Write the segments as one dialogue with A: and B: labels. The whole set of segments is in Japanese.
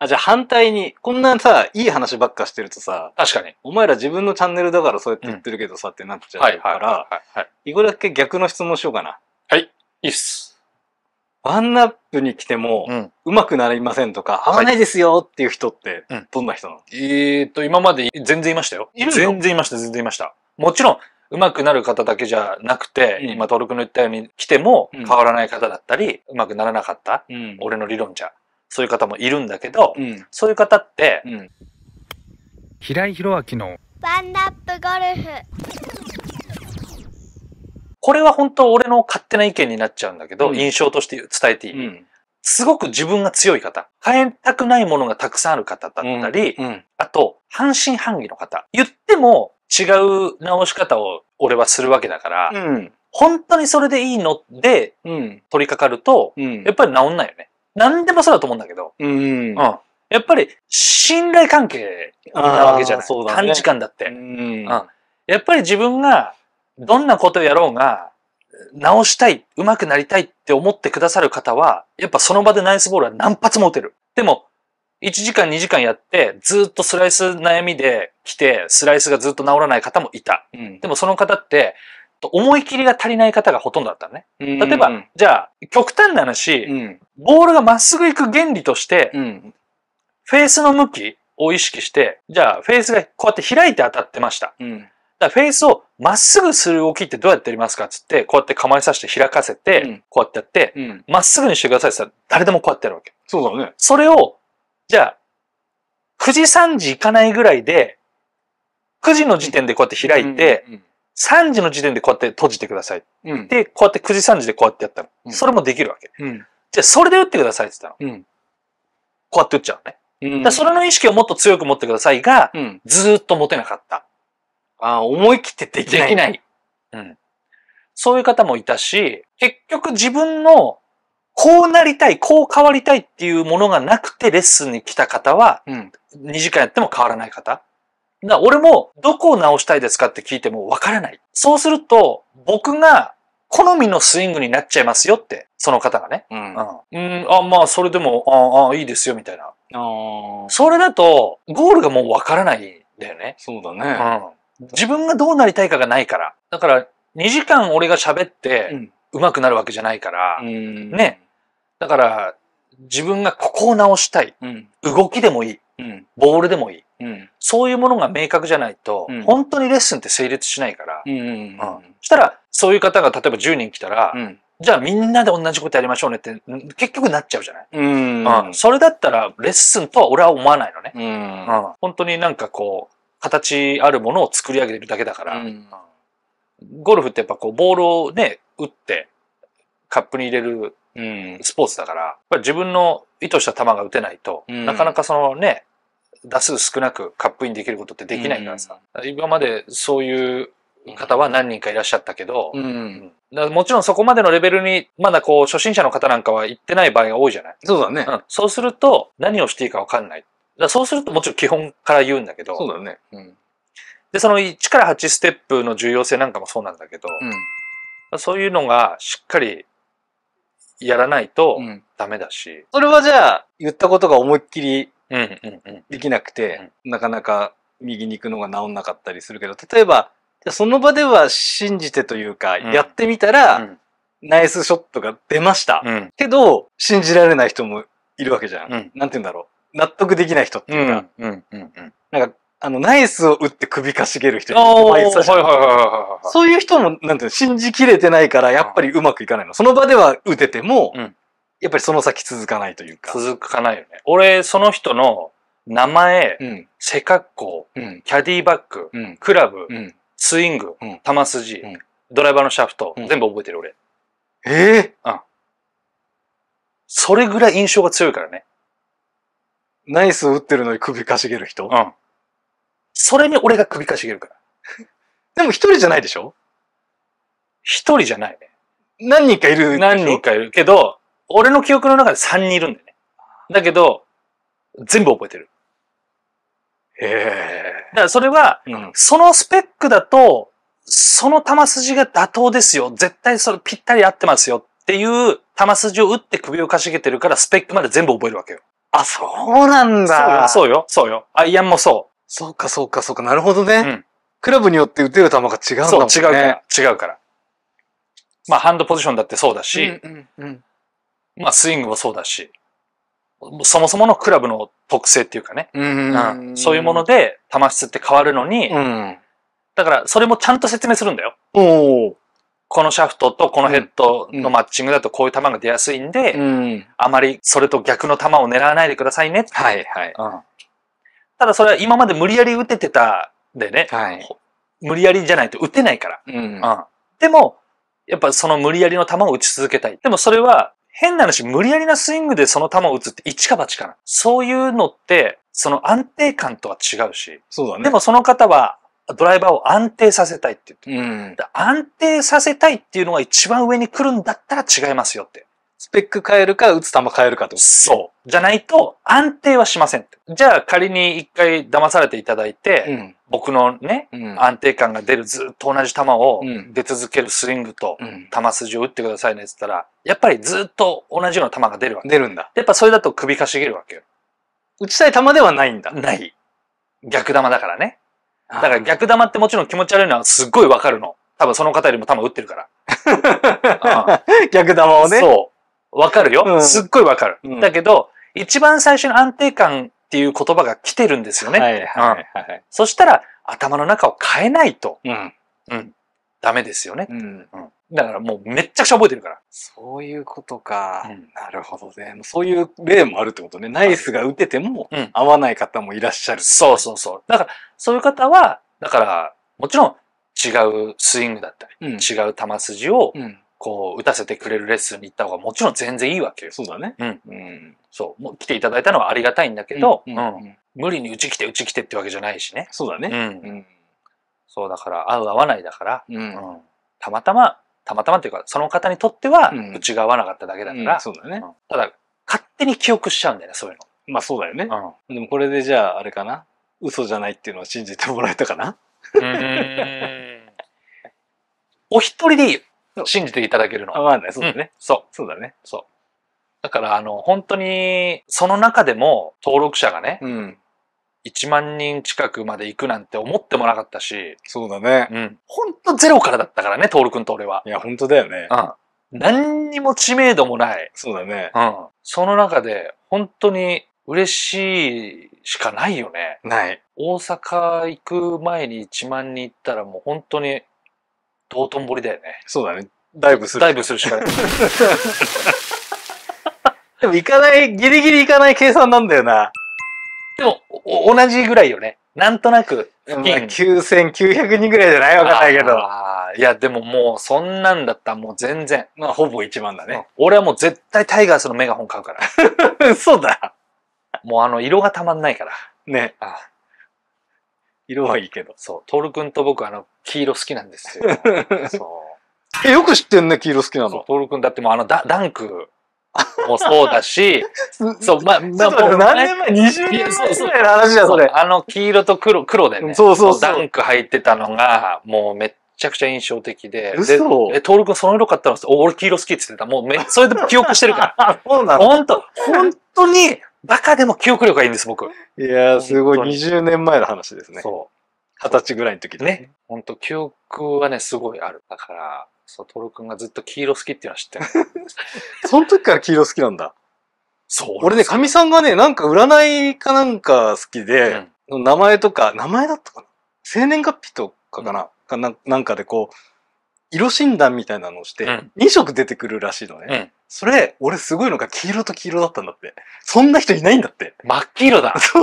A: あ、じゃあ反対に、こんなさ、いい話ばっかしてるとさ、確かに。お前ら自分のチャンネルだからそうやって言ってるけどさ、ってなっちゃうから、ははいい一個だけ逆の質問しようかな。はい、いいっす。ワンナップに来ても、うまくなりませんとか、合わないですよっていう人って、どんな人なの、えっと、今まで全然いましたよ。いる全然いました、全然いました。もちろん、うまくなる方だけじゃなくて、今、登録の言ったように来ても変わらない方だったり、うまくならなかった、うん、俺の理論じゃ。そういう方もいるんだけど、うん、そういう方って、うん、平井弘明のワンナップゴルフこれは本当俺の勝手な意見になっちゃうんだけど、うん、印象として伝えていい、すごく自分が強い方、変えたくないものがたくさんある方だったり、あと、半信半疑の方。言っても違う直し方を俺はするわけだから、本当にそれでいいので、取り掛かると、やっぱり治んないよね。何でもそうだと思うんだけど、うん。うん。やっぱり、信頼関係なわけじゃない。ね、短時間だって、うん。やっぱり自分が、どんなことをやろうが、直したい、上手くなりたいって思ってくださる方は、やっぱその場でナイスボールは何発も打てる。でも、1時間2時間やって、ずっとスライス悩みで来て、スライスがずっと治らない方もいた。うん、でもその方って、と思い切りが足りない方がほとんどだったね。例えば、じゃあ、極端な話、うん、ボールがまっすぐ行く原理として、うん、フェースの向きを意識して、じゃあ、フェースがこうやって開いて当たってました。うん、だフェースをまっすぐする動きってどうやってやりますかっつって、こうやって構えさせて開かせて、こうやってやって、ま、っすぐにしてくださいって言ったら、誰でもこうやってやるわけ。そうだね。それを、じゃあ、9時3時行かないぐらいで、9時の時点でこうやって開いて、3時の時点でこうやって閉じてください。うん、で、こうやって9時3時でこうやってやったの。うん、それもできるわけ。うん、じゃあ、それで打ってくださいって言ったの。うん、こうやって打っちゃうのね。だそれの意識をもっと強く持ってくださいが、うん、ずっと持てなかった。あ思い切ってできない。できない。うん。そういう方もいたし、結局自分のこうなりたい、こう変わりたいっていうものがなくてレッスンに来た方は、うん、2時間やっても変わらない方。な、俺も、どこを直したいですかって聞いてもわからない。そうすると、僕が、好みのスイングになっちゃいますよって、その方がね。うん。うん、あ、まあ、それでも、ああ、いいですよ、みたいな。あそれだと、ゴールがもうわからないんだよね。そうだね。うん。自分がどうなりたいかがないから。だから、2時間俺が喋って、うまくなるわけじゃないから、うん、ね。だから、自分がここを直したい。うん、動きでもいい、うん。ボールでもいい。うん、そういうものが明確じゃないと、ん、本当にレッスンって成立しないから、うん、したらそういう方が例えば10人来たら、じゃあみんなで同じことやりましょうねって結局なっちゃうじゃない、うんそれだったらレッスンとは俺は思わないのね、うん本当になんかこう形あるものを作り上げるだけだから、ゴルフってやっぱこうボールをね打ってカップに入れるスポーツだから、やっぱり自分の意図した球が打てないと、なかなかそのね打数少なくカップインできることってできないからさ、うん、今までそういう方は何人かいらっしゃったけど、うん、もちろんそこまでのレベルにまだこう初心者の方なんかは行ってない場合が多いじゃないそうだね、うん、そうすると何をしていいかわかんないだそうするともちろん基本から言うんだけどそうだね、うん、でその1から8ステップの重要性なんかもそうなんだけど、うん、そういうのがしっかりやらないとダメだし、それはじゃあ言ったことが思いっきりできなくて、なかなか右に行くのが治んなかったりするけど例えばその場では信じてというか、やってみたら、ナイスショットが出ました、けど信じられない人もいるわけじゃん、うん、なんて言うんだろう納得できない人っていうか、うんうんなんかあの、ナイスを打って首かしげる人そういう人も、なんていうの、信じきれてないから、やっぱりうまくいかないの。その場では打てても、うん、やっぱりその先続かないというか。続かないよね。俺、その人の名前、うん、背格好、うん、キャディバッグ、うん、クラブ、スイング、球筋、ドライバーのシャフト、全部覚えてる俺。ええー、うん。それぐらい印象が強いからね。ナイス打ってるのに首かしげる人うん。それに俺が首かしげるから。でも一人じゃないでしょ一人じゃないね。何人かいる。何人かいるけど、俺の記憶の中で3人いるんだよね。だけど、全部覚えてる。へえ。だからそれは、うん、そのスペックだと、その球筋が妥当ですよ。絶対それぴったり合ってますよっていう球筋を打って首をかしげてるから、スペックまで全部覚えるわけよ。あ、そうなんだ。そうよ、そうよ、アイアンもそう。そうか、そうか、そうか、なるほどね。うん。クラブによって打てる球が違うんだもんね。そう、違うから。違うから。まあ、ハンドポジションだってそうだし、うんうんうん、まあスイングもそうだし、そもそものクラブの特性っていうかね、うんそういうもので球質って変わるのに、うん、だからそれもちゃんと説明するんだよ。このシャフトとこのヘッドのマッチングだとこういう球が出やすいんで、うん、あまりそれと逆の球を狙わないでくださいね。はいはい、うん。ただそれは今まで無理やり打ててたでね、はい、無理やりじゃないと打てないから。うん、うん、でも、やっぱその無理やりの球を打ち続けたい。でもそれは変な話、無理やりなスイングでその球を打つって一か八かな。そういうのって、その安定感とは違うし。そうだね。でもその方は、ドライバーを安定させたいって言って。うん、安定させたいっていうのが一番上に来るんだったら違いますよって。スペック変えるか、打つ球変えるかとね、そう。じゃないと、安定はしませんじゃあ、仮に一回騙されていただいて、うん僕のね、うん安定感が出るずっと同じ球を出続けるスイングと、球筋を打ってくださいねって言ったら、やっぱりずっと同じような球が出るわけ。出るんだ。やっぱそれだと首かしげるわけよ。打ちたい球ではないんだ。ない。逆球だからね。だから逆球ってもちろん気持ち悪いのはすっごいわかるの。多分その方よりも球打ってるから。逆球をね。そう。わかるよ、すっごいわかる、だけど、一番最初に安定感っていう言葉が来てるんですよね。はいはいはい、そしたら、頭の中を変えないと、うん。うん。ダメですよね。うん。だからもうめっちゃくちゃ覚えてるから。そういうことか。なるほどね。そういう例もあるってことね。ナイスが打てても合わない方もいらっしゃる、そうそうそう。だから、そういう方は、だから、もちろん違うスイングだったり、うん、違う球筋をこう、打たせてくれるレッスンに行った方がもちろん全然いいわけよ。そうだね。うん。うん、そう。もう来ていただいたのはありがたいんだけど、うん、うん、無理にうち来てうち来てってわけじゃないしね。そうだね。うん。そうだから、合う合わないだから、うん。たまたま、たまたまっていうか、その方にとっては、うちが合わなかっただけだから、そうだね。ただ、勝手に記憶しちゃうんだよね、そういうの。まあそうだよね。うん、でもこれでじゃあ、あれかな。嘘じゃないっていうのを信じてもらえたかな。うん。お一人でいいよ。信じていただけるの。まあね、そうだね。そう。そうだね。そう。だから、あの、本当に、その中でも登録者がね、うん。1万人近くまで行くなんて思ってもなかったし、そうだね。うん。本当ゼロからだったからね、登録君と俺は。いや、本当だよね。うん。何にも知名度もない。そうだね。うん。その中で、本当に嬉しいしかないよね。ない。大阪行く前に1万人行ったらもう本当に道頓堀だよね。そうだね。ダイブする。ダイブするしかない。でも行かない、ギリギリ行かない計算なんだよな。でも、同じぐらいよね。なんとなく。まあ、9900人ぐらいじゃないわかんないけど。いや、でももう、そんなんだったらもう全然。まあ、ほぼ一万だね。俺はもう絶対タイガースのメガホン買うから。そうだ。もうあの、色がたまんないから。ね。ああ色はいいけど。そう。トール君と僕、あの、黄色好きなんですよ。そうえ、よく知ってんね、黄色好きなの。徹君だってもうあのダダンクもそうだし、そう、まあ、まあ、もう何年前 ?20 年前ぐらいの話だ、それ。あの黄色と黒、黒でね、そうそうそうダンク入ってたのが、もうめっちゃくちゃ印象的で。嘘で、トールその色買ったの俺黄色好きって言ってた。もうめ、それで記憶してるから。そうなの本当本当に、バカでも記憶力がいいんです、僕。いやー、すごい。20年前の話ですね。そう。二十歳ぐらいの時ね。ほんと、記憶はね、すごいある。だから、そう、トル君がずっと黄色好きっていうのは知ってる。その時から黄色好きなんだ。そう。俺ね、かみさんがね、なんか占いかなんか好きで、うん、名前とか、名前だったかな生年月日とかかな、うん、かなんかでこう、色診断みたいなのをして、うん、2色出てくるらしいのね。うん、それ、俺すごいのが黄色と黄色だったんだって。そんな人いないんだって。真っ黄色だ。そう。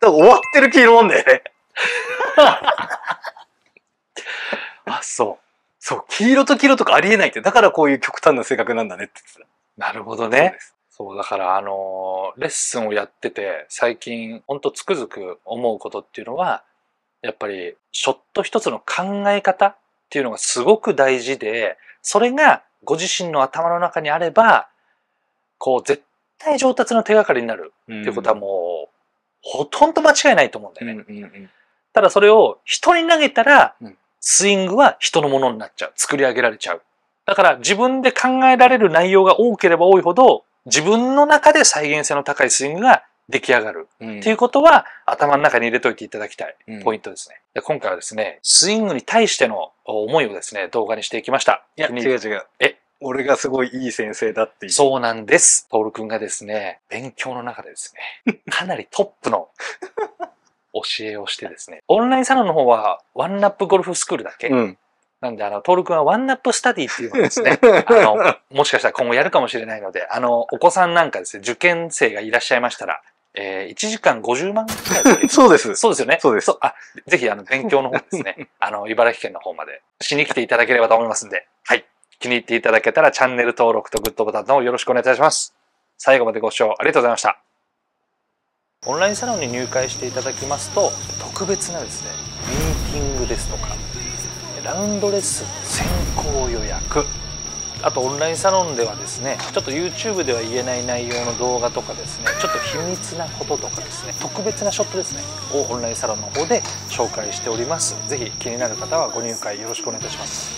A: だから終わってる黄色なんだよね。あ、そう。そう、黄色と黄色とかありえないって、だからこういう極端な性格なんだねって言ってた。なるほどね。そうだからあのー、レッスンをやってて最近ほんとつくづく思うことっていうのはやっぱりショット一つの考え方っていうのがすごく大事でそれがご自身の頭の中にあればこう絶対上達の手がかりになるっていうことはもう、うん、ほとんど間違いないと思うんだよね。うんうんうん、ただそれを人に投げたら、スイングは人のものになっちゃう。作り上げられちゃう。だから自分で考えられる内容が多ければ多いほど、自分の中で再現性の高いスイングが出来上がる、っていうことは頭の中に入れといていただきたいポイントですね、うん、で今回はですねスイングに対しての思いをですね動画にしていきましたいや違う違うえ俺がすごいいい先生だっていうそうなんですル君がですね勉強の中でですね かなりトップの教えをしてですね、オンラインサロンの方はワンナップゴルフスクールだけ。うんなんで、あの、登録はワンナップスタディっていうのですね、あの、もしかしたら今後やるかもしれないので、あの、お子さんなんかですね、受験生がいらっしゃいましたら、えー、1時間50万くらいで。そうです。そうですよね。そうです。あ、ぜひ、あの、勉強の方ですね、あの、茨城県の方までしに来ていただければと思いますんで、はい。気に入っていただけたら、チャンネル登録とグッドボタンの方よろしくお願いいたします。最後までご視聴ありがとうございました。オンラインサロンに入会していただきますと特別なですねミーティングですとかラウンドレッスン先行予約あとオンラインサロンではですねちょっと YouTube では言えない内容の動画とかですねちょっと秘密なこととかですね特別なショットですねをオンラインサロンの方で紹介しております是非気になる方はご入会よろしくお願いいたします